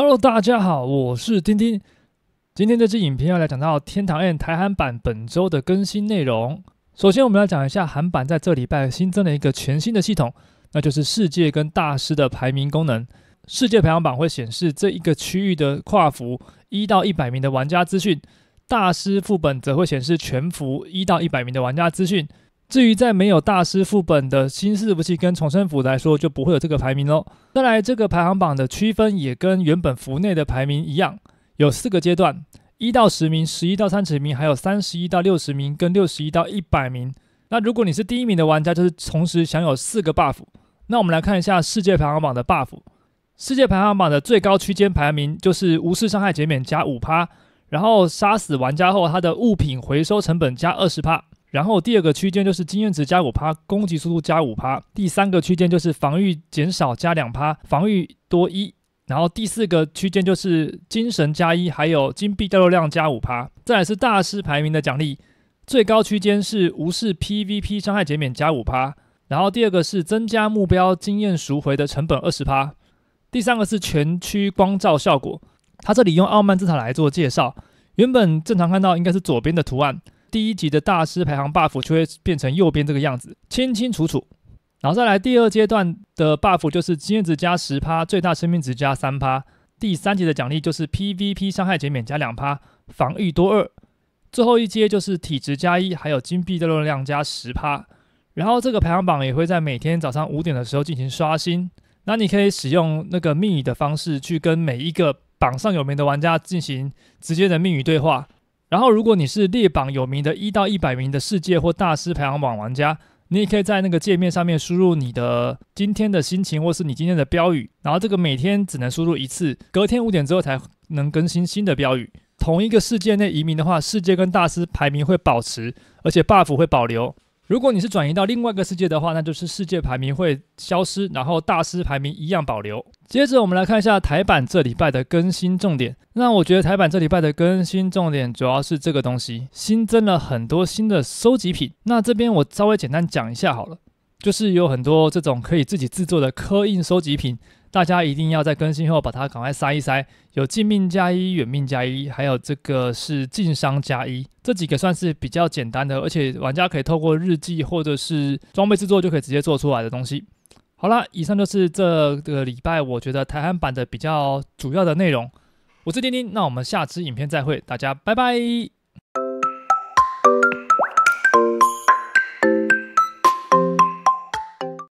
Hello，大家好，我是丁丁。今天这支影片要来讲到《天堂宴》台韩版本周的更新内容。首先，我们要讲一下韩版在这礼拜新增了一个全新的系统，那就是世界跟大师的排名功能。世界排行榜会显示这一个区域的跨服一到一百名的玩家资讯，大师副本则会显示全服一到一百名的玩家资讯。至于在没有大师副本的新四武器跟重生服来说，就不会有这个排名喽。再来，这个排行榜的区分也跟原本服内的排名一样，有四个阶段：一到十名、十一到三十名、还有三十一到六十名跟六十一到一百名。那如果你是第一名的玩家，就是同时享有四个 buff。那我们来看一下世界排行榜的 buff。世界排行榜的最高区间排名就是无视伤害减免加五趴，然后杀死玩家后，他的物品回收成本加二十趴。然后第二个区间就是经验值加五趴，攻击速度加五趴。第三个区间就是防御减少加两趴，防御多一。然后第四个区间就是精神加一，还有金币掉落量加五趴。再来是大师排名的奖励，最高区间是无视 PVP 伤害减免加五趴。然后第二个是增加目标经验赎回的成本二十趴。第三个是全区光照效果。它这里用傲慢之塔来做介绍，原本正常看到应该是左边的图案。第一级的大师排行 buff 就会变成右边这个样子，清清楚楚。然后再来第二阶段的 buff 就是经验值加十趴，最大生命值加三趴。第三级的奖励就是 PVP 伤害减免加两趴，防御多二。最后一阶就是体质加一，还有金币的热量加十趴。然后这个排行榜也会在每天早上五点的时候进行刷新。那你可以使用那个密语的方式去跟每一个榜上有名的玩家进行直接的密语对话。然后，如果你是列榜有名的一到一百名的世界或大师排行榜玩家，你也可以在那个界面上面输入你的今天的心情或是你今天的标语。然后这个每天只能输入一次，隔天五点之后才能更新新的标语。同一个世界内移民的话，世界跟大师排名会保持，而且 buff 会保留。如果你是转移到另外一个世界的话，那就是世界排名会消失，然后大师排名一样保留。接着我们来看一下台版这礼拜的更新重点。那我觉得台版这礼拜的更新重点主要是这个东西，新增了很多新的收集品。那这边我稍微简单讲一下好了，就是有很多这种可以自己制作的刻印收集品，大家一定要在更新后把它赶快塞一塞。有近命加一、远命加一，还有这个是近伤加一，这几个算是比较简单的，而且玩家可以透过日记或者是装备制作就可以直接做出来的东西。好了，以上就是这个礼拜我觉得台湾版的比较主要的内容。我是丁丁，那我们下次影片再会，大家拜拜。